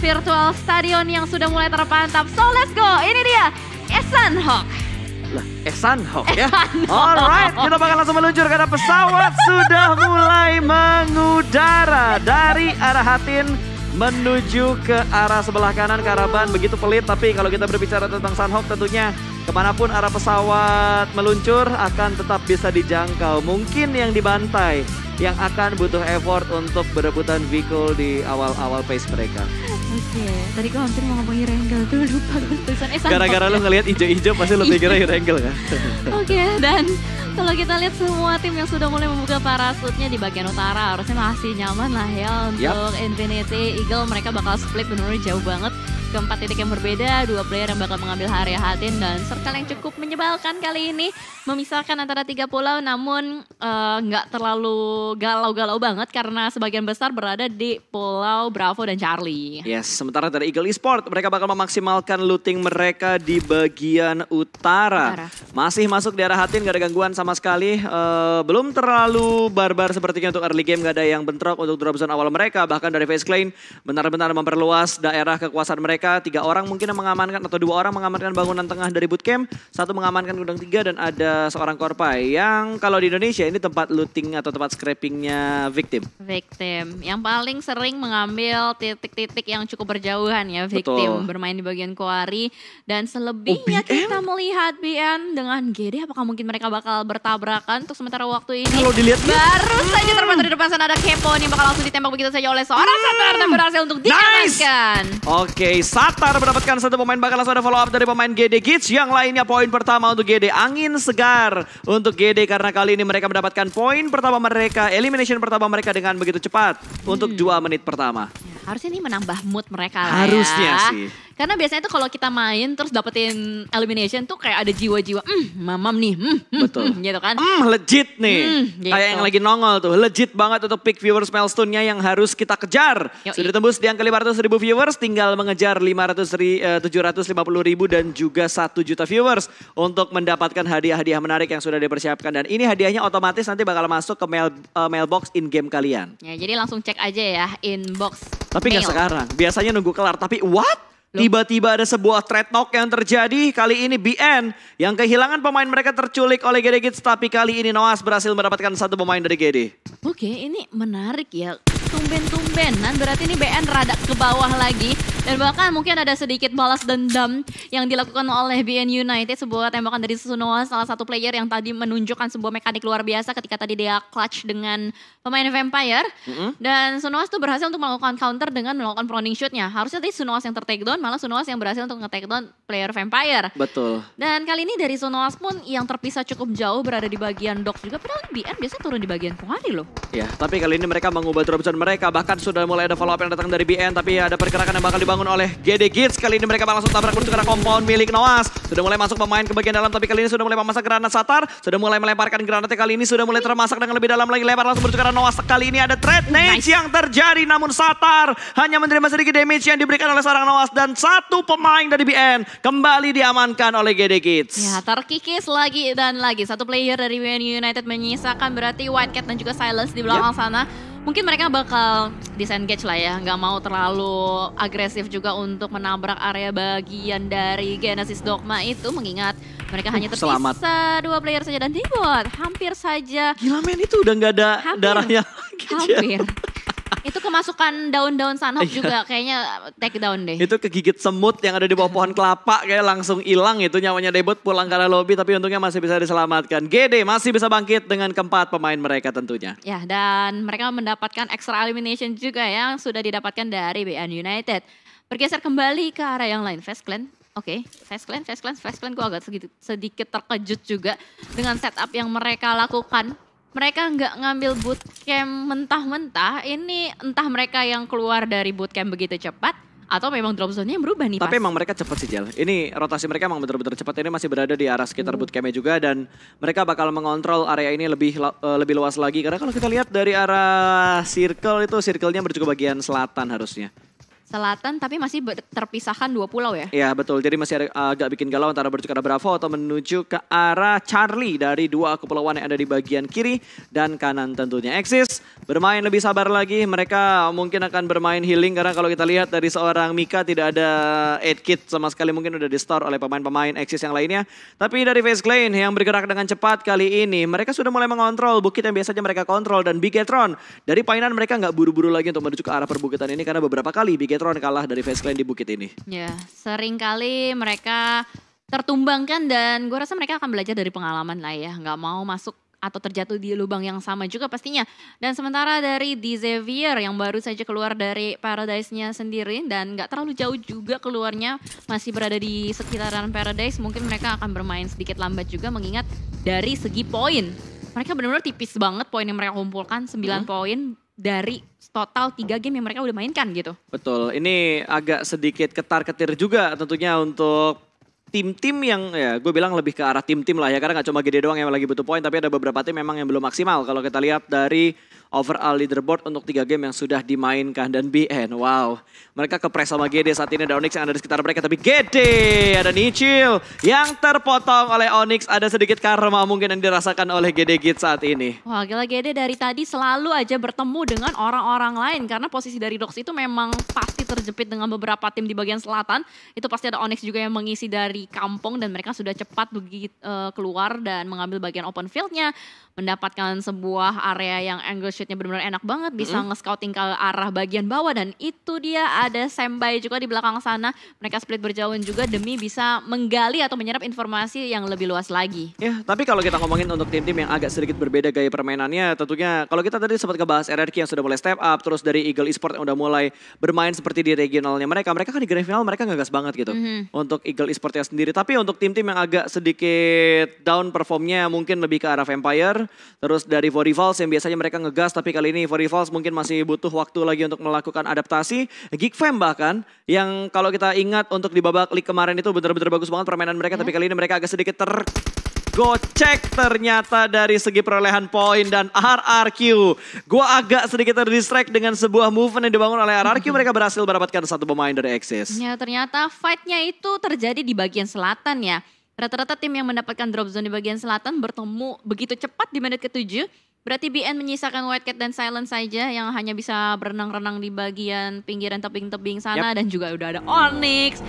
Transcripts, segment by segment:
virtual stadion yang sudah mulai terpantap. So let's go, ini dia Esan Hawk. Lah, Esan Hawk ya. Alright, kita bakal langsung meluncur karena pesawat sudah mulai mengudara dari arah Hatin menuju ke arah sebelah kanan Karaban begitu pelit tapi kalau kita berbicara tentang Sanhok tentunya Kemanapun arah pesawat meluncur akan tetap bisa dijangkau. Mungkin yang dibantai yang akan butuh effort untuk berebutan vehicle di awal-awal pace mereka. Oke, tadi kamu hampir mau ngomongin Rengel gue lupa tulisan eh Gara-gara ya? lo ngeliat ngelihat ijo-ijo pasti lo pikirnya Rengel kan. Oke, okay, dan kalau kita lihat semua tim yang sudah mulai membuka parasutnya di bagian utara harusnya masih nyaman lah ya untuk yep. Infinity Eagle mereka bakal split benar-benar jauh banget keempat titik yang berbeda, dua player yang bakal mengambil area Hatin dan circle yang cukup menyebalkan kali ini memisahkan antara tiga pulau namun eh, nggak uh, terlalu galau-galau banget karena sebagian besar berada di pulau Bravo dan Charlie. Yes, sementara dari Eagle Esports mereka bakal memaksimalkan looting mereka di bagian utara. utara. Masih masuk di arah Hatin gak ada gangguan sama sekali. Uh, belum terlalu barbar sepertinya untuk early game gak ada yang bentrok untuk drop zone awal mereka bahkan dari Face Clan benar-benar memperluas daerah kekuasaan mereka mereka tiga orang mungkin yang mengamankan atau dua orang mengamankan bangunan tengah dari bootcamp, satu mengamankan gudang tiga dan ada seorang korpa yang kalau di Indonesia ini tempat looting atau tempat scrapingnya victim. Victim yang paling sering mengambil titik-titik yang cukup berjauhan ya victim Betul. bermain di bagian kuari dan oh, selebihnya oh, kita melihat BN dengan GD apakah mungkin mereka bakal bertabrakan untuk sementara waktu ini. Kalau dilihat ya. baru hmm. saja terbentuk di depan sana ada Kepo nih bakal langsung ditembak begitu saja oleh seorang hmm. Saturn berhasil untuk diamankan. Nice. Oke, okay, Satar mendapatkan satu pemain bakal langsung ada follow up dari pemain GD Kids. Yang lainnya poin pertama untuk GD. Angin segar untuk GD karena kali ini mereka mendapatkan poin pertama mereka. Elimination pertama mereka dengan begitu cepat hmm. untuk dua menit pertama. Ya, harusnya ini menambah mood mereka lah ya. Harusnya ya. sih. Karena biasanya tuh kalau kita main terus dapetin elimination tuh kayak ada jiwa-jiwa, hmm mamam nih, hmm, hmm, hmm betul, mm, gitu kan. Hmm legit nih, Mm, gitu. kayak yang gitu. lagi nongol tuh, legit banget untuk peak viewers milestone-nya yang harus kita kejar. Yoi. Sudah tembus di angka 500 ribu viewers, tinggal mengejar 500 ri, eh, 750 ribu dan juga 1 juta viewers untuk mendapatkan hadiah-hadiah menarik yang sudah dipersiapkan. Dan ini hadiahnya otomatis nanti bakal masuk ke mail, uh, mailbox in-game kalian. Ya jadi langsung cek aja ya inbox Tapi nggak sekarang, biasanya nunggu kelar, tapi what? Tiba-tiba ada sebuah trade knock yang terjadi. Kali ini BN yang kehilangan pemain mereka terculik oleh Gedegits. Tapi kali ini Noas berhasil mendapatkan satu pemain dari Gede. Oke ini menarik ya tumben-tumbenan berarti ini BN rada ke bawah lagi dan bahkan mungkin ada sedikit balas dendam yang dilakukan oleh BN United sebuah tembakan dari Susunoa salah satu player yang tadi menunjukkan sebuah mekanik luar biasa ketika tadi dia clutch dengan pemain Vampire mm-hmm. dan Sunoas itu berhasil untuk melakukan counter dengan melakukan proning shootnya harusnya tadi Sunoas yang tertake malah Sunoas yang berhasil untuk nge player Vampire betul dan kali ini dari Sunoas pun yang terpisah cukup jauh berada di bagian dock juga padahal BN biasa turun di bagian kuali loh ya tapi kali ini mereka mengubah terobosan mereka. Bahkan sudah mulai ada follow up yang datang dari BN. Tapi ada pergerakan yang bakal dibangun oleh GD Kids. Kali ini mereka langsung tabrak untuk karena compound milik Noas. Sudah mulai masuk pemain ke bagian dalam. Tapi kali ini sudah mulai memasak granat Satar. Sudah mulai melemparkan granatnya kali ini. Sudah mulai termasak dengan lebih dalam lagi. Lebar langsung menuju Noas. Kali ini ada threat nice. nage yang terjadi. Namun Satar hanya menerima sedikit damage yang diberikan oleh seorang Noas. Dan satu pemain dari BN kembali diamankan oleh GD Kids. Ya, terkikis lagi dan lagi. Satu player dari BN United menyisakan berarti White Cat dan juga Silence di belakang yep. Ya. sana mungkin mereka bakal disengage lah ya, nggak mau terlalu agresif juga untuk menabrak area bagian dari Genesis Dogma itu mengingat mereka uh, hanya tersisa selamat. dua player saja dan timbot hampir saja. Gila men itu udah nggak ada hampir, darahnya. Hampir. Itu kemasukan daun-daun sanhok iya. juga kayaknya take down deh. Itu kegigit semut yang ada di bawah pohon kelapa kayak langsung hilang itu nyawanya debut pulang ke lobby tapi untungnya masih bisa diselamatkan. GD masih bisa bangkit dengan keempat pemain mereka tentunya. Ya dan mereka mendapatkan extra elimination juga yang sudah didapatkan dari BN United. Bergeser kembali ke arah yang lain, Fast Clan Oke, okay. Fast Clan, Fast Clan, Fast Clan gue agak sedikit terkejut juga dengan setup yang mereka lakukan mereka nggak ngambil bootcamp mentah-mentah, ini entah mereka yang keluar dari bootcamp begitu cepat atau memang drop zone-nya berubah nih Tapi pas. emang mereka cepat sih Jel. Ini rotasi mereka emang benar-benar cepat. Ini masih berada di arah sekitar hmm. bootcamp-nya juga dan mereka bakal mengontrol area ini lebih eh, lebih luas lagi karena kalau kita lihat dari arah circle itu circle-nya menuju bagian selatan harusnya selatan tapi masih terpisahkan dua pulau ya? Iya betul, jadi masih eh, agak bikin galau antara menuju ke arah Bravo atau menuju ke arah Charlie dari dua kepulauan yang ada di bagian kiri dan kanan tentunya. Exis. bermain lebih sabar lagi, mereka mungkin akan bermain healing karena kalau kita lihat dari seorang Mika tidak ada 8 kit sama sekali mungkin udah di store oleh pemain-pemain Exis yang lainnya. Tapi dari Face Clan yang bergerak dengan cepat kali ini, mereka sudah mulai mengontrol bukit yang biasanya mereka kontrol dan Bigetron. Dari painan mereka nggak buru-buru lagi untuk menuju ke arah perbukitan ini karena beberapa kali Bigetron sinetron kalah dari fans clan di bukit ini. Ya, sering kali mereka tertumbangkan dan gue rasa mereka akan belajar dari pengalaman lah ya. Gak mau masuk atau terjatuh di lubang yang sama juga pastinya. Dan sementara dari The Xavier yang baru saja keluar dari Paradise-nya sendiri dan gak terlalu jauh juga keluarnya masih berada di sekitaran Paradise, mungkin mereka akan bermain sedikit lambat juga mengingat dari segi poin. Mereka benar-benar tipis banget poin yang mereka kumpulkan, 9 hmm. poin dari total tiga game yang mereka udah mainkan gitu. Betul, ini agak sedikit ketar-ketir juga tentunya untuk tim-tim yang ya gue bilang lebih ke arah tim-tim lah ya karena nggak cuma gede doang yang lagi butuh poin tapi ada beberapa tim memang yang belum maksimal kalau kita lihat dari overall leaderboard untuk tiga game yang sudah dimainkan dan BN wow mereka kepres sama GD saat ini ada Onyx yang ada di sekitar mereka tapi GD ada Nichil yang terpotong oleh Onyx ada sedikit karma mungkin yang dirasakan oleh GD Git saat ini wah gila GD dari tadi selalu aja bertemu dengan orang-orang lain karena posisi dari Dox itu memang pasti terjepit dengan beberapa tim di bagian selatan itu pasti ada Onyx juga yang mengisi dari dari kampung dan mereka sudah cepat begitu uh, eh, keluar dan mengambil bagian open fieldnya mendapatkan sebuah area yang angle shootnya benar-benar enak banget bisa mm -hmm. nge-scouting ke arah bagian bawah dan itu dia ada sembai juga di belakang sana mereka split berjauhan juga demi bisa menggali atau menyerap informasi yang lebih luas lagi ya tapi kalau kita ngomongin untuk tim-tim yang agak sedikit berbeda gaya permainannya tentunya kalau kita tadi sempat ngebahas RRQ yang sudah mulai step up terus dari Eagle Esports yang udah mulai bermain seperti di regionalnya mereka mereka kan di grand final mereka ngegas banget gitu mm -hmm. untuk Eagle Esports yang sendiri. Tapi untuk tim-tim yang agak sedikit down performnya mungkin lebih ke arah Vampire. Terus dari Vorivals yang biasanya mereka ngegas tapi kali ini Vorivals mungkin masih butuh waktu lagi untuk melakukan adaptasi. Geek Fam bahkan yang kalau kita ingat untuk di babak league kemarin itu benar-benar bagus banget permainan mereka. Yeah. Tapi kali ini mereka agak sedikit ter gocek ternyata dari segi perolehan poin dan RRQ. Gua agak sedikit terdistract dengan sebuah movement yang dibangun oleh RRQ. Mereka berhasil mendapatkan satu pemain dari Axis. Ya ternyata fightnya itu terjadi di bagian selatan ya. Rata-rata tim yang mendapatkan drop zone di bagian selatan bertemu begitu cepat di menit ketujuh. Berarti BN menyisakan White Cat dan Silent saja yang hanya bisa berenang-renang di bagian pinggiran tebing-tebing sana yep. dan juga udah ada Onyx.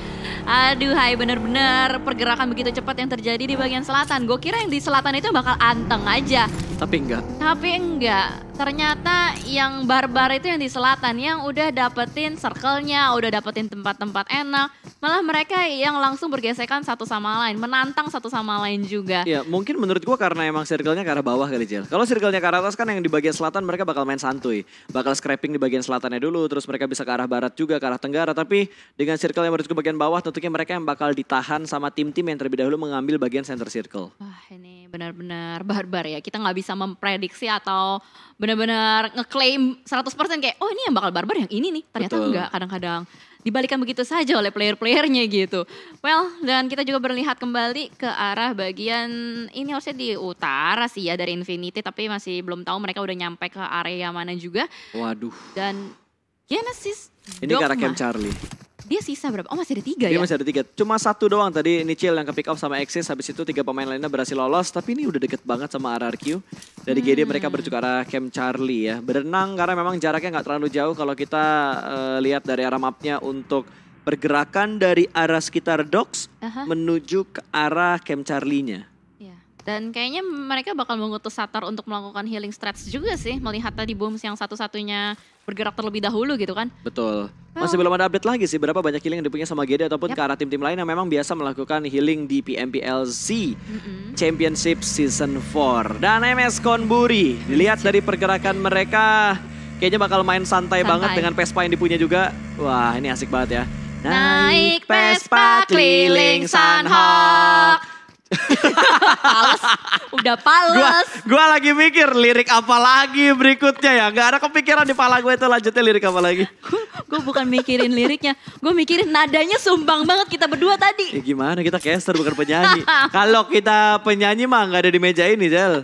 Aduh, hai bener-bener pergerakan begitu cepat yang terjadi di bagian selatan. Gue kira yang di selatan itu bakal anteng aja. Tapi enggak. Tapi enggak ternyata yang barbar itu yang di selatan yang udah dapetin circle-nya, udah dapetin tempat-tempat enak, malah mereka yang langsung bergesekan satu sama lain, menantang satu sama lain juga. Ya, mungkin menurut gua karena emang circle-nya ke arah bawah kali, Jel. Kalau circle-nya ke arah atas kan yang di bagian selatan mereka bakal main santuy, bakal scraping di bagian selatannya dulu, terus mereka bisa ke arah barat juga, ke arah tenggara, tapi dengan circle yang menurut ke bagian bawah tentunya mereka yang bakal ditahan sama tim-tim yang terlebih dahulu mengambil bagian center circle. Wah, ini benar-benar barbar ya. Kita nggak bisa memprediksi atau benar-benar ngeklaim 100% kayak oh ini yang bakal barbar yang ini nih. Ternyata Betul. enggak kadang-kadang dibalikan begitu saja oleh player-playernya gitu. Well, dan kita juga berlihat kembali ke arah bagian ini harusnya di utara sih ya dari Infinity tapi masih belum tahu mereka udah nyampe ke area mana juga. Waduh. Dan Genesis Ini Dogma. ke arah Camp Charlie. Dia sisa berapa? Oh masih ada tiga dia ya? masih ada tiga. Cuma satu doang tadi Nichil yang ke pick up sama Axis. Habis itu tiga pemain lainnya berhasil lolos. Tapi ini udah deket banget sama RRQ. Dari hmm. GD mereka bertukar arah Camp Charlie ya. Berenang karena memang jaraknya nggak terlalu jauh. Kalau kita uh, lihat dari arah mapnya untuk pergerakan dari arah sekitar docks uh -huh. menuju ke arah Camp Charlie-nya. Dan kayaknya mereka bakal mengutus Satar untuk melakukan healing stress juga sih, melihat tadi Booms yang satu-satunya bergerak terlebih dahulu gitu kan. Betul. Masih belum ada update lagi sih berapa banyak healing yang dipunya sama Gede ataupun yep. ke arah tim-tim lain yang memang biasa melakukan healing di PMPLC mm -hmm. Championship Season 4. Dan MS Konburi, dilihat dari pergerakan mereka kayaknya bakal main santai, santai. banget dengan pespa yang dipunya juga. Wah ini asik banget ya. Naik pespa keliling Sanhok. pales, udah pales. Gua, lagi mikir lirik apa lagi berikutnya ya. Gak ada kepikiran di pala gue itu lanjutnya lirik apa lagi. gue bukan mikirin liriknya, gue mikirin nadanya sumbang banget kita berdua tadi. Ya gimana kita caster bukan penyanyi. Kalau kita penyanyi mah gak ada di meja ini Jel.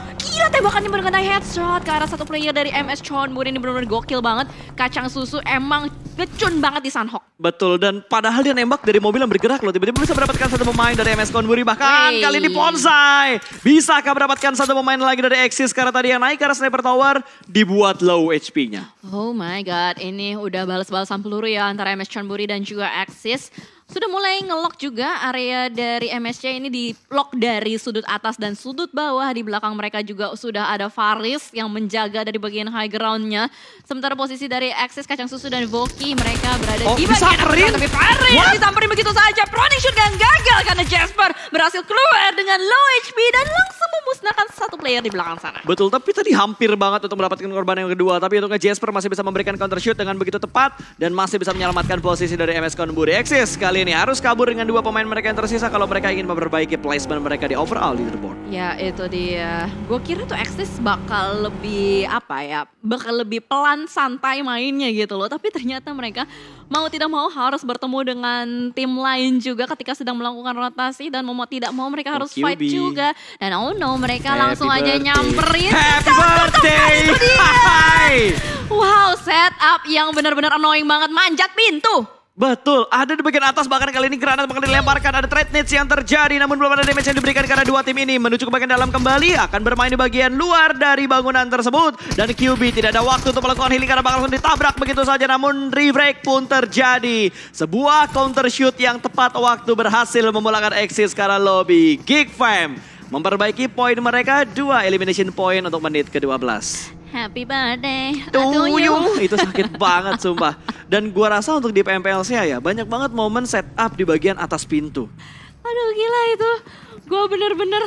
Gila tembakannya bener headshot ke arah satu player dari MS Chonburi ini benar-benar gokil banget. Kacang susu emang kecun banget di Sanhok. Betul, dan padahal dia nembak dari mobil yang bergerak loh. Tiba-tiba bisa mendapatkan satu pemain dari MS Konburi. Bahkan Wey. kali ini Bonsai. Bisakah mendapatkan satu pemain lagi dari Axis Karena tadi yang naik ke arah Sniper Tower dibuat low HP-nya. Oh my God, ini udah balas-balasan peluru ya antara MS Konburi dan juga Axis. Sudah mulai ngelok juga area dari MSC ini di lock dari sudut atas dan sudut bawah. Di belakang mereka juga sudah ada Faris yang menjaga dari bagian high groundnya. Sementara posisi dari Axis, Kacang Susu dan Voki mereka berada oh, di bagian atas. Tapi Faris What? disamperin begitu saja. Proning shoot gagal karena Jasper berhasil keluar dengan low HP dan langsung memus player di belakang sana. Betul, tapi tadi hampir banget untuk mendapatkan korban yang kedua. Tapi untungnya Jasper masih bisa memberikan counter shoot dengan begitu tepat. Dan masih bisa menyelamatkan posisi dari MS Konburi Exis. Kali ini harus kabur dengan dua pemain mereka yang tersisa kalau mereka ingin memperbaiki placement mereka di overall leaderboard. Ya itu dia. Gue kira tuh Exis bakal lebih apa ya, bakal lebih pelan santai mainnya gitu loh. Tapi ternyata mereka mau tidak mau harus bertemu dengan tim lain juga ketika sedang melakukan rotasi dan mau tidak mau mereka harus fight juga. Dan oh no mereka langsung semuanya birthday. nyamperin. Happy birthday. Hai. Wow, setup yang benar-benar annoying banget manjat pintu. Betul, ada di bagian atas bahkan kali ini granat bakal dilemparkan. Ada trade nets yang terjadi namun belum ada damage yang diberikan karena dua tim ini menuju ke bagian dalam kembali. Akan bermain di bagian luar dari bangunan tersebut. Dan QB tidak ada waktu untuk melakukan healing karena bakal langsung ditabrak begitu saja. Namun re-break pun terjadi. Sebuah counter shoot yang tepat waktu berhasil memulangkan eksis karena lobby. Geek Fam Memperbaiki poin mereka dua elimination point untuk menit ke-12. Happy birthday to you. Itu sakit banget sumpah. Dan gua rasa untuk di PMPLC ya banyak banget momen setup di bagian atas pintu. Aduh gila itu. gua bener-bener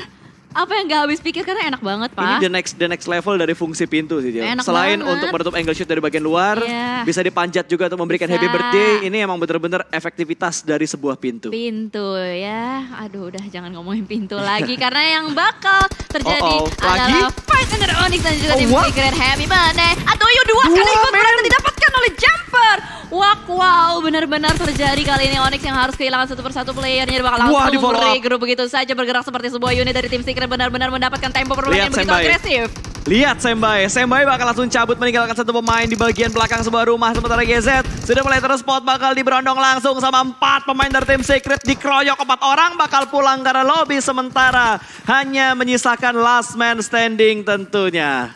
apa yang gak habis pikir karena enak banget pak. Ini the next the next level dari fungsi pintu sih Enak Selain banget. untuk menutup angle shoot dari bagian luar, yeah. bisa dipanjat juga untuk memberikan bisa. happy birthday. Ini emang benar-benar efektivitas dari sebuah pintu. Pintu ya, aduh udah jangan ngomongin pintu lagi karena yang bakal terjadi oh, oh. adalah fight under Onyx dan juga oh, tim Happy Birthday. Atau yuk dua, dua kali ikut berarti didapatkan oleh Jumper. wow wow, benar-benar terjadi kali ini Onyx yang harus kehilangan satu persatu playernya bakal langsung Wah, di grup begitu saja bergerak seperti sebuah unit dari tim Secret akhirnya benar-benar mendapatkan tempo permainan yang begitu agresif. Lihat Sembai, Sembai bakal langsung cabut meninggalkan satu pemain di bagian belakang sebuah rumah. Sementara GZ sudah mulai terus spot bakal diberondong langsung sama empat pemain dari tim Secret. Dikeroyok empat orang, bakal pulang karena lobby sementara. Hanya menyisakan last man standing tentunya.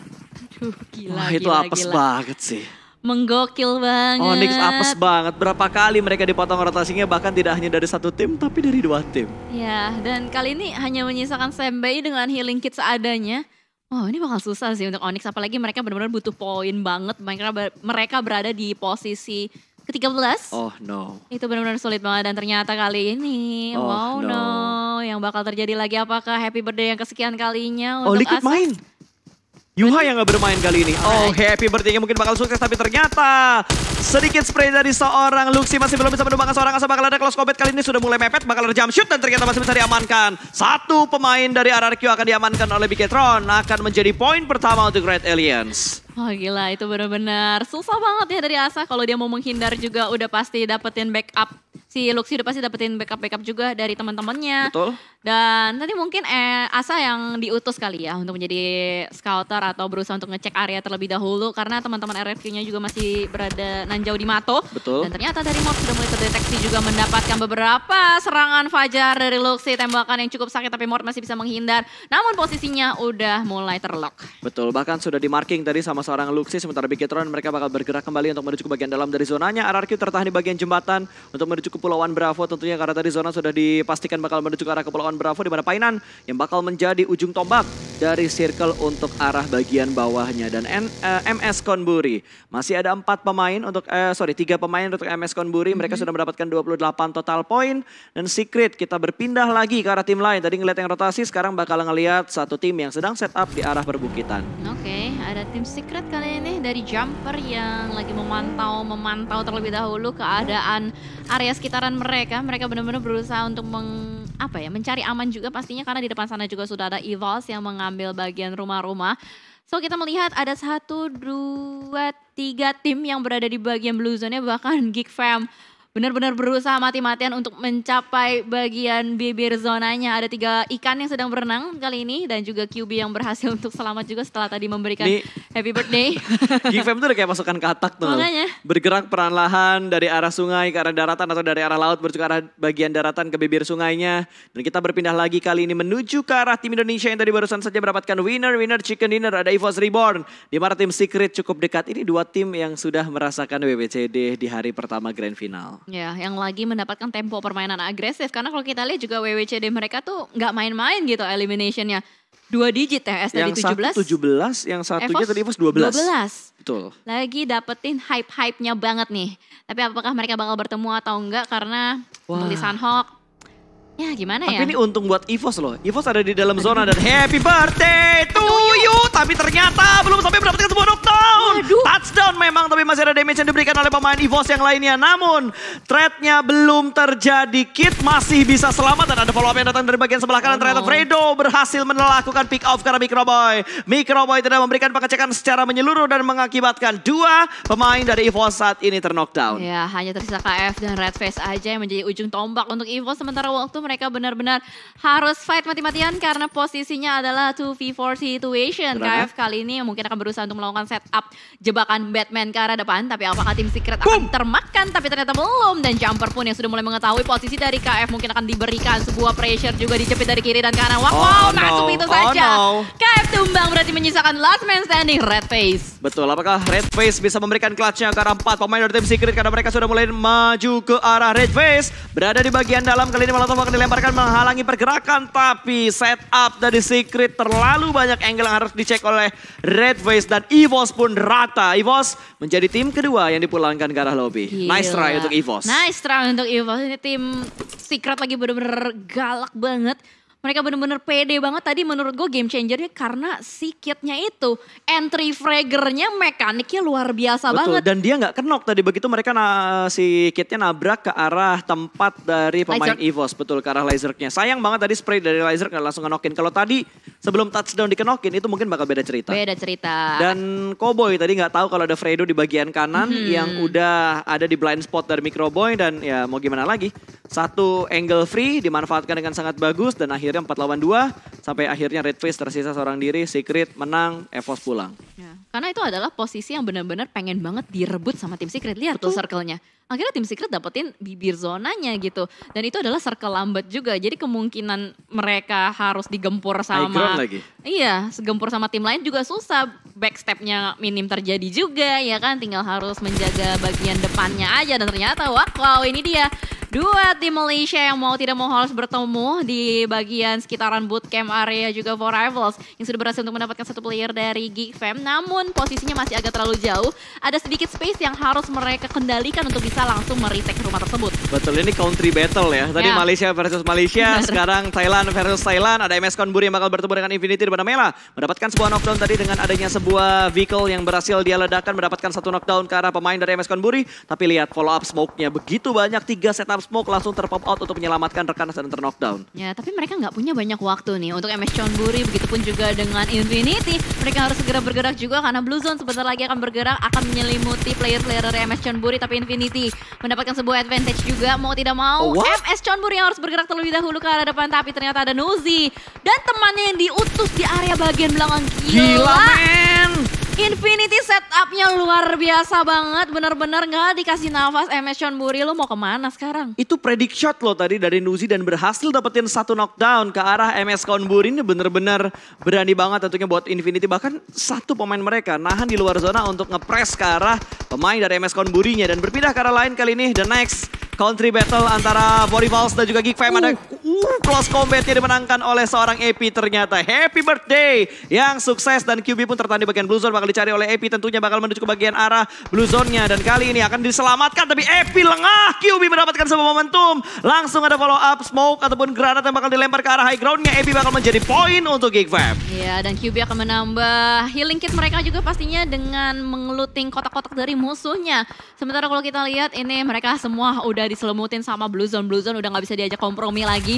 Aduh, gila, Wah, itu gila, apes gila. banget sih menggokil banget. Onyx apes banget. Berapa kali mereka dipotong rotasinya bahkan tidak hanya dari satu tim tapi dari dua tim. Ya, dan kali ini hanya menyisakan sembei dengan healing kit seadanya. Wow, ini bakal susah sih untuk Onyx apalagi mereka benar-benar butuh poin banget. Mereka mereka berada di posisi ke-13. Oh no. Itu benar-benar sulit banget dan ternyata kali ini oh, wow no. no. Yang bakal terjadi lagi apakah happy birthday yang kesekian kalinya oh, untuk Oh, Liquid main. Yuha yang gak bermain kali ini. Oh, happy birthday mungkin bakal sukses, tapi ternyata sedikit spray dari seorang Luxi masih belum bisa menumbangkan seorang Asa. Bakal ada close combat kali ini sudah mulai mepet, bakal ada jump shoot dan ternyata masih bisa diamankan. Satu pemain dari RRQ akan diamankan oleh Bigetron, akan menjadi poin pertama untuk Red Alliance. Oh gila itu benar-benar susah banget ya dari Asa kalau dia mau menghindar juga udah pasti dapetin backup si Luxi udah pasti dapetin backup backup juga dari teman-temannya. Betul. Dan nanti mungkin eh, Asa yang diutus kali ya untuk menjadi scouter atau berusaha untuk ngecek area terlebih dahulu karena teman-teman RFQ-nya juga masih berada nan di Mato. Betul. Dan ternyata dari Mob sudah mulai terdeteksi juga mendapatkan beberapa serangan Fajar dari Luxi tembakan yang cukup sakit tapi Mort masih bisa menghindar. Namun posisinya udah mulai terlock. Betul, bahkan sudah di marking tadi sama seorang Luxi, sementara Bigetron mereka bakal bergerak kembali untuk menuju ke bagian dalam dari zonanya. RRQ tertahan di bagian jembatan untuk menuju ke pulauan Bravo tentunya karena tadi zona sudah dipastikan bakal menuju ke arah Kepulauan Bravo di mana Painan yang bakal menjadi ujung tombak dari circle untuk arah bagian bawahnya. Dan N, uh, eh, MS Konburi masih ada empat pemain untuk, uh, sorry tiga pemain untuk MS Konburi. Mereka mm -hmm. sudah mendapatkan 28 total poin. Dan Secret kita berpindah lagi ke arah tim lain. Tadi ngeliat yang rotasi sekarang bakal ngelihat satu tim yang sedang setup di arah perbukitan. Oke okay, ada tim Secret lihat kalian ini dari Jumper yang lagi memantau memantau terlebih dahulu keadaan area sekitaran mereka. Mereka benar-benar berusaha untuk meng apa ya mencari aman juga pastinya karena di depan sana juga sudah ada evos yang mengambil bagian rumah-rumah. So kita melihat ada satu, dua, tiga tim yang berada di bagian blue zone-nya bahkan Geek Fam benar-benar berusaha mati-matian untuk mencapai bagian bibir zonanya. Ada tiga ikan yang sedang berenang kali ini dan juga QB yang berhasil untuk selamat juga setelah tadi memberikan Di, happy birthday. Gifem tuh kayak masukan katak tuh. Makanya. Bergerak perlahan dari arah sungai ke arah daratan atau dari arah laut menuju ke arah bagian daratan ke bibir sungainya. Dan kita berpindah lagi kali ini menuju ke arah tim Indonesia yang tadi barusan saja mendapatkan winner winner chicken dinner ada Evos Reborn. Di mana tim Secret cukup dekat. Ini dua tim yang sudah merasakan WBCD di hari pertama grand final. Ya, yang lagi mendapatkan tempo permainan agresif. Karena kalau kita lihat juga WWCD mereka tuh nggak main-main gitu eliminationnya. Dua digit ya, S yang tadi 17. Satu 17, yang satunya Evos, tadi Evos 12. 12. Betul. Lagi dapetin hype-hype-nya banget nih. Tapi apakah mereka bakal bertemu atau enggak karena Wah. tulisan Ya gimana Tapi ya. Tapi ini untung buat Evos loh. Evos ada di dalam zona dan happy birthday! tapi ternyata belum sampai mendapatkan sebuah knockdown. Aduh. Touchdown memang tapi masih ada damage yang diberikan oleh pemain EVOS yang lainnya. Namun threatnya belum terjadi. Kit masih bisa selamat dan ada follow up yang datang dari bagian sebelah kanan. Oh, ternyata Fredo berhasil melakukan pick off karena Microboy. Microboy tidak memberikan pengecekan secara menyeluruh dan mengakibatkan dua pemain dari EVOS saat ini terknockdown. Ya hanya tersisa KF dan Redface aja yang menjadi ujung tombak untuk EVOS. Sementara waktu mereka benar-benar harus fight mati-matian karena posisinya adalah 2v4 situation. Benar. KF iya. kali ini mungkin akan berusaha untuk melakukan setup jebakan Batman ke arah depan. Tapi apakah tim Secret akan termakan? Tapi ternyata belum. Dan Jumper pun yang sudah mulai mengetahui posisi dari KF mungkin akan diberikan sebuah pressure juga dijepit dari kiri dan kanan. Wow, oh, wow no. itu oh, saja. no. KF tumbang berarti menyisakan last man standing Red Face. Betul, apakah Red Face bisa memberikan clutchnya ke arah empat pemain dari tim Secret karena mereka sudah mulai maju ke arah Red Face. Berada di bagian dalam, kali ini Molotov akan dilemparkan menghalangi pergerakan. Tapi setup dari Secret terlalu banyak angle yang harus dicek dicek oleh Red Face dan Evos pun rata. Evos menjadi tim kedua yang dipulangkan ke arah lobby. Gila. Nice try untuk Evos. Nice try untuk Evos. Ini tim Secret lagi bener-bener galak banget mereka bener-bener pede banget tadi menurut gue game changernya karena si kitnya itu entry fragernya mekaniknya luar biasa Betul. banget. Dan dia nggak kenok tadi begitu mereka na si kitnya nabrak ke arah tempat dari pemain Laser. Evos. Betul ke arah lasernya. Sayang banget tadi spray dari laser nggak langsung kenokin. Kalau tadi sebelum touchdown dikenokin itu mungkin bakal beda cerita. Beda cerita. Dan Cowboy tadi nggak tahu kalau ada Fredo di bagian kanan hmm. yang udah ada di blind spot dari Microboy dan ya mau gimana lagi. Satu angle free dimanfaatkan dengan sangat bagus dan akhirnya akhirnya 4 lawan 2 sampai akhirnya Red Face tersisa seorang diri, Secret menang, Evos pulang. Ya. Karena itu adalah posisi yang benar-benar pengen banget direbut sama tim Secret. Lihat Betul. tuh circle-nya. Akhirnya tim Secret dapetin bibir zonanya gitu. Dan itu adalah circle lambat juga. Jadi kemungkinan mereka harus digempur sama... lagi. Iya, segempur sama tim lain juga susah. Backstepnya minim terjadi juga ya kan. Tinggal harus menjaga bagian depannya aja. Dan ternyata wah wow ini dia. Dua tim Malaysia yang mau tidak mau harus bertemu di bagian sekitaran bootcamp Area juga For Rivals yang sudah berhasil untuk mendapatkan satu player dari Geek Fam, Namun posisinya masih agak terlalu jauh. Ada sedikit space yang harus mereka kendalikan untuk bisa langsung meritek rumah tersebut. Betul, ini country battle ya. Tadi ya. Malaysia versus Malaysia, Benar. sekarang Thailand versus Thailand. Ada MS Konburi yang bakal bertemu dengan Infinity di Mela. Mendapatkan sebuah knockdown tadi dengan adanya sebuah vehicle yang berhasil dia ledakan. Mendapatkan satu knockdown ke arah pemain dari MS Konburi. Tapi lihat follow up smoke-nya begitu banyak. Tiga setup smoke langsung terpop out untuk menyelamatkan rekan dan terknockdown. Ya, tapi mereka nggak punya banyak waktu nih untuk untuk MS Chonburi, begitupun juga dengan Infinity. Mereka harus segera bergerak juga karena Blue Zone sebentar lagi akan bergerak, akan menyelimuti player-player dari MS Chonburi, tapi Infinity mendapatkan sebuah advantage juga, mau tidak mau. Oh, what? MS Chonburi yang harus bergerak terlebih dahulu ke arah depan, tapi ternyata ada Nozi. Dan temannya yang diutus di area bagian belakang. Gila, Gila Infinity setupnya luar biasa banget, bener-bener gak dikasih nafas Emission eh, Buri, lo mau kemana sekarang? Itu predict shot lo tadi dari Nuzi dan berhasil dapetin satu knockdown ke arah MS Buri ini bener-bener berani banget tentunya buat Infinity. Bahkan satu pemain mereka nahan di luar zona untuk ngepres ke arah pemain dari MS Burinya dan berpindah ke arah lain kali ini. The next country battle antara Vori Vals dan juga Geek Fam. Uh. Ada Uh, close combatnya dimenangkan oleh seorang Epi ternyata. Happy birthday yang sukses dan QB pun tertahan di bagian blue zone. Bakal dicari oleh Epi tentunya bakal menuju ke bagian arah blue zone-nya. Dan kali ini akan diselamatkan tapi Epi lengah. QB mendapatkan sebuah momentum. Langsung ada follow up smoke ataupun granat yang bakal dilempar ke arah high ground-nya. Epi bakal menjadi poin untuk Geek Iya dan QB akan menambah healing kit mereka juga pastinya dengan mengeluting kotak-kotak dari musuhnya. Sementara kalau kita lihat ini mereka semua udah diselemutin sama blue zone. Blue zone udah nggak bisa diajak kompromi lagi.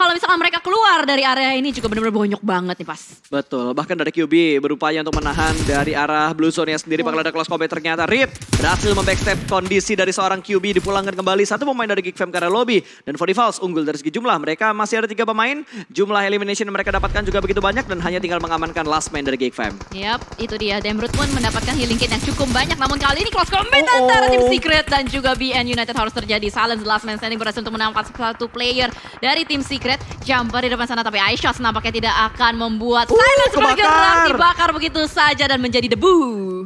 kalau misalkan mereka keluar dari area ini juga benar-benar bonyok banget nih pas. Betul, bahkan dari QB berupaya untuk menahan dari arah Blue Zone-nya sendiri. Bakal ada close combat ternyata Rip berhasil membackstep kondisi dari seorang QB dipulangkan kembali. Satu pemain dari Geek Fam karena lobby dan 40 Falls unggul dari segi jumlah. Mereka masih ada tiga pemain, jumlah elimination yang mereka dapatkan juga begitu banyak dan hanya tinggal mengamankan last man dari Geek Fam. Yap, itu dia. Demrut pun mendapatkan healing kit yang cukup banyak. Namun kali ini close combat oh, oh. antara tim Secret dan juga BN United harus terjadi. Silence last man standing berhasil untuk menangkap satu player dari tim Secret upgrade jumper di depan sana tapi Aishos nampaknya tidak akan membuat uh, Silence bergerak dibakar begitu saja dan menjadi debu.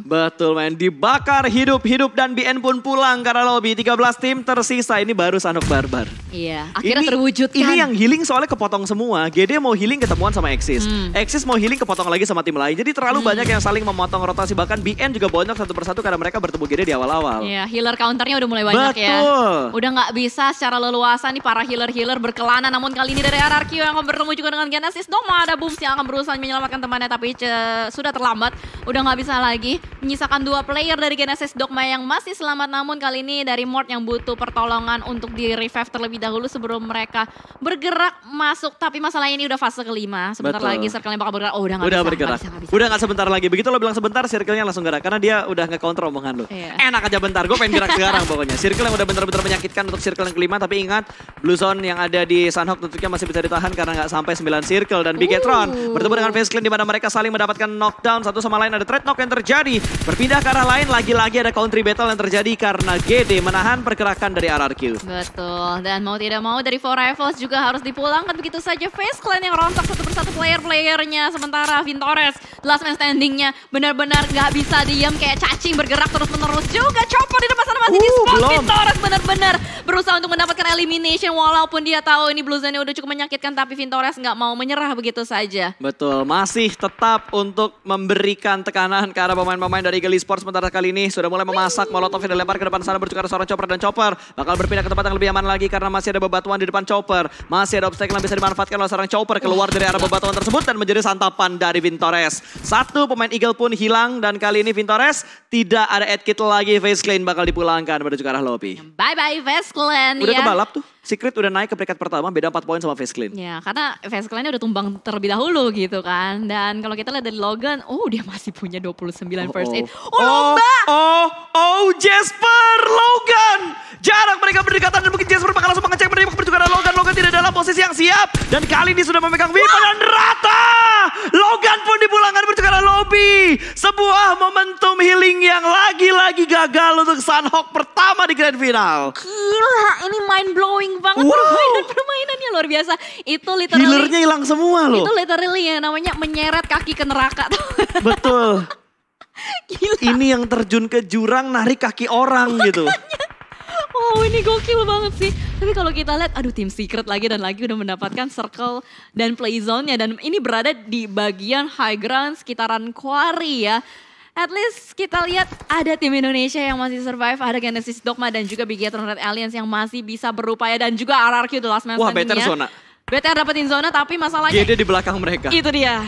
Betul men, dibakar hidup-hidup dan BN pun pulang karena lobby 13 tim tersisa ini baru Sanok Barbar. Iya, akhirnya ini, terwujudkan. Ini yang healing soalnya kepotong semua. GD mau healing ketemuan sama Exis. Hmm. Exis mau healing kepotong lagi sama tim lain. Jadi terlalu hmm. banyak yang saling memotong rotasi bahkan BN juga bonyok satu persatu karena mereka bertemu GD di awal-awal. Iya, healer counternya udah mulai banyak Betul. ya. Betul. Udah nggak bisa secara leluasa nih para healer-healer berkelana namun kali ini dari RRQ yang akan bertemu juga dengan Genesis. Doma ada Booms yang akan berusaha menyelamatkan temannya tapi eh, sudah terlambat. Udah nggak bisa lagi. Menyisakan dua player dari Genesis Dogma yang masih selamat namun kali ini dari Mort yang butuh pertolongan untuk di revive terlebih dahulu sebelum mereka bergerak masuk. Tapi masalahnya ini udah fase kelima. Sebentar Betul. lagi circle yang bakal bergerak. Oh udah nggak udah bergerak. Gak bisa, gak bisa. Udah nggak sebentar lagi. Begitu lo bilang sebentar circle-nya langsung gerak karena dia udah nge kontrol omongan lo. Iya. Enak aja bentar. Gue pengen gerak sekarang pokoknya. Circle yang udah bener-bener menyakitkan untuk circle yang kelima tapi ingat Blue Zone yang ada di Sunhawk tentu smoke masih bisa ditahan karena nggak sampai 9 circle. Dan Bigetron bertemu dengan Face Clean di mana mereka saling mendapatkan knockdown satu sama lain. Ada trade knock yang terjadi. Berpindah ke arah lain, lagi-lagi ada country battle yang terjadi karena GD menahan pergerakan dari RRQ. Betul, dan mau tidak mau dari Four Rivals juga harus dipulangkan begitu saja. Face Clan yang rontok satu persatu player-playernya. Sementara Vintores, last man standingnya benar-benar nggak bisa diam kayak cacing bergerak terus-menerus juga. Chopper di depan sana masih uh, di spot. Vintores benar berusaha untuk mendapatkan elimination walaupun dia tahu ini Bluzani udah cukup menyakitkan tapi Vintores nggak mau menyerah begitu saja. Betul, masih tetap untuk memberikan tekanan ke arah pemain-pemain dari Geli Sports sementara kali ini sudah mulai memasak Molotov yang dilempar ke depan sana bertukar seorang Chopper dan Chopper bakal berpindah ke tempat yang lebih aman lagi karena masih ada bebatuan di depan Chopper. Masih ada obstacle yang bisa dimanfaatkan oleh seorang Chopper keluar dari arah bebatuan tersebut dan menjadi santapan dari Vintores. Satu pemain Eagle pun hilang dan kali ini Vintores tidak ada Ed Kit lagi face clean bakal dipulangkan menuju ke arah lobby. Bye bye-bye Vesclan udah ya. Udah kebalap tuh. Secret udah naik ke peringkat pertama beda 4 poin sama Vesclan. Ya, karena Vesclan udah tumbang terlebih dahulu gitu kan. Dan kalau kita lihat dari Logan, oh dia masih punya 29 oh, first aid. Oh, oh, oh lomba! Oh, oh, Jasper Logan! Jarak mereka berdekatan dan mungkin Jasper bakal langsung mengecek menerima pertukaran Logan. Logan tidak dalam posisi yang siap. Dan kali ini sudah memegang Weapon dan Ra sebuah momentum healing yang lagi-lagi gagal untuk Sanhok pertama di grand final. Gila, ini mind blowing banget wow. permainan permainannya luar biasa. Itu literally healernya hilang semua loh. Itu literally ya namanya menyeret kaki ke neraka tuh. Betul. Gila. Ini yang terjun ke jurang narik kaki orang gitu. Makanya. gitu. Wow oh, ini gokil banget sih. Tapi kalau kita lihat, aduh tim secret lagi dan lagi udah mendapatkan circle dan play zone-nya. Dan ini berada di bagian high ground sekitaran quarry ya. At least kita lihat ada tim Indonesia yang masih survive, ada Genesis Dogma dan juga Big Red Alliance yang masih bisa berupaya dan juga RRQ The Last Man Wah, better ya. zona. Better dapetin zona tapi masalahnya... GD di belakang mereka. Itu dia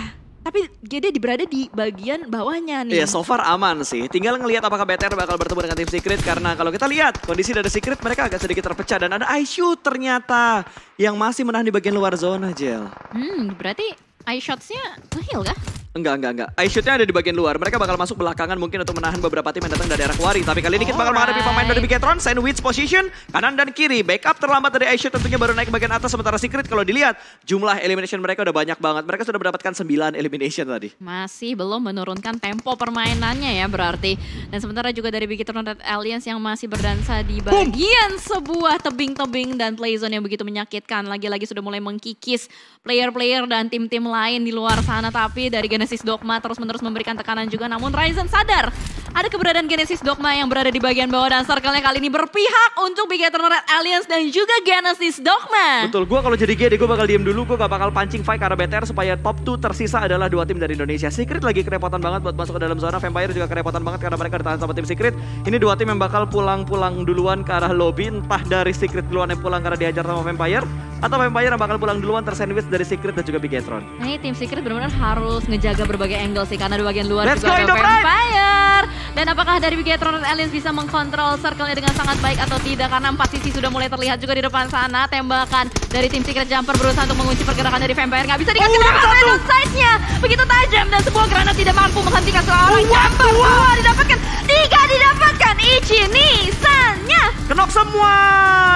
tapi di berada di bagian bawahnya nih. Iya, yeah, so far aman sih. Tinggal ngelihat apakah BTR bakal bertemu dengan tim Secret karena kalau kita lihat kondisi dari Secret mereka agak sedikit terpecah dan ada ice shoot ternyata yang masih menahan di bagian luar zona, Jel. Hmm, berarti ice shotsnya nya kah? Enggak, enggak, enggak. Ice shootnya ada di bagian luar. Mereka bakal masuk belakangan mungkin untuk menahan beberapa tim yang datang dari arah Kuari. Tapi kali ini kita bakal menghadapi pemain dari Bigetron, sandwich position, kanan dan kiri. Backup terlambat dari Ice shoot tentunya baru naik ke bagian atas. Sementara Secret kalau dilihat, jumlah elimination mereka udah banyak banget. Mereka sudah mendapatkan 9 elimination tadi. Masih belum menurunkan tempo permainannya ya berarti. Dan sementara juga dari Bigetron Red Alliance yang masih berdansa di bagian Boom. sebuah tebing-tebing dan playzone yang begitu menyakitkan. Lagi-lagi sudah mulai mengkikis player-player dan tim-tim lain di luar sana. Tapi dari generasi Genesis Dogma terus menerus memberikan tekanan juga. Namun Ryzen sadar ada keberadaan Genesis Dogma yang berada di bagian bawah dan circle-nya kali ini berpihak untuk Big Eternal Red Alliance dan juga Genesis Dogma. Betul, gue kalau jadi GD gue bakal diem dulu, gue gak bakal pancing fight karena BTR supaya top 2 tersisa adalah dua tim dari Indonesia. Secret lagi kerepotan banget buat masuk ke dalam zona, Vampire juga kerepotan banget karena mereka ditahan sama tim Secret. Ini dua tim yang bakal pulang-pulang duluan ke arah lobby, entah dari Secret duluan yang pulang karena diajar sama Vampire, atau Vampire yang bakal pulang duluan tersandwich dari Secret dan juga Bigetron. Nah ini tim Secret benar-benar harus ngejaga menjaga berbagai angle sih karena di bagian luar Let's juga ada vampire. Dan apakah dari Bigetron Aliens bisa mengkontrol circle-nya dengan sangat baik atau tidak karena empat sisi sudah mulai terlihat juga di depan sana tembakan dari tim Secret Jumper berusaha untuk mengunci pergerakan dari vampire nggak bisa dikasih oh, random size-nya begitu tajam dan sebuah granat tidak mampu menghentikan seorang Jumper dua. didapatkan tiga didapatkan Ichi Nisan-nya. kenok semua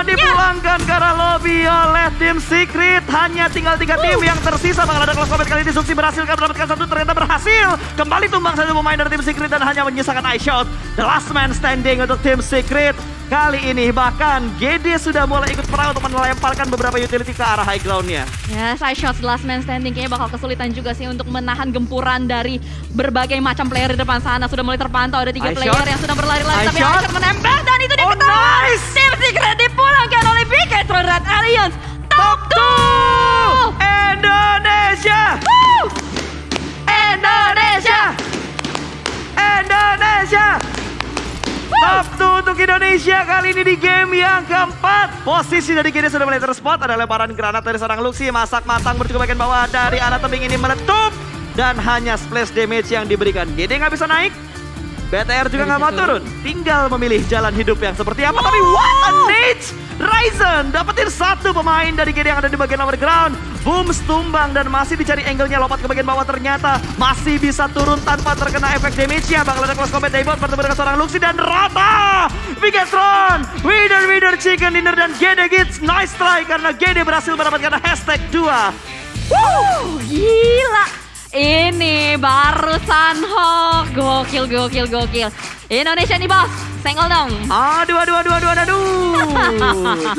dipulangkan ya. yeah. ke arah lobby oleh tim Secret hanya tinggal tiga uh. tim yang tersisa bakal ada kelas kali ini Subsi berhasil mendapatkan satu ternyata berhasil. Kembali tumbang satu pemain dari tim Secret dan hanya menyisakan eye shot. The last man standing untuk tim Secret. Kali ini bahkan GD sudah mulai ikut perang untuk melemparkan beberapa utility ke arah high groundnya. Ya, yes, the shot last man standing kayaknya bakal kesulitan juga sih untuk menahan gempuran dari berbagai macam player di depan sana. Sudah mulai terpantau ada tiga eye player shot. yang sudah berlari-lari tapi shot. Asher menembak dan itu diketahui oh, Nice. Tim Secret dipulangkan oleh Big Red Alliance Top 2 Indonesia. Woo! Indonesia Indonesia Sabtu untuk Indonesia kali ini di game yang keempat. Posisi dari kini sudah mulai terspot. Ada lemparan granat dari seorang Luxi. Masak matang menuju bagian bawah dari anak tebing ini meletup. Dan hanya splash damage yang diberikan. Gede nggak bisa naik. BTR juga nggak mau turun. Tinggal memilih jalan hidup yang seperti apa. Wow. Tapi what a niche! Ryzen dapetin satu pemain dari GD yang ada di bagian lower ground, boom tumbang dan masih dicari angle-nya lompat ke bagian bawah ternyata masih bisa turun tanpa terkena efek damage-nya. Bakal ada close combat Daybot bertemu dengan seorang Luxi dan rata. Biggest winner winner chicken dinner dan GD gets Nice try karena GD berhasil mendapatkan hashtag 2. Wow, gila. Ini baru Sanhok. Gokil, gokil, gokil. Indonesia nih bos, senggol dong. Aduh, aduh, aduh, aduh, aduh. 8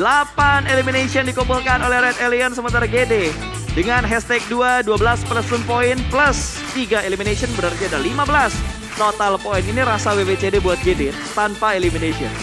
elimination dikumpulkan oleh Red Alien sementara GD. Dengan hashtag 2, 12 plus poin plus 3 elimination berarti ada 15 total poin. Ini rasa WBCD buat GD tanpa elimination.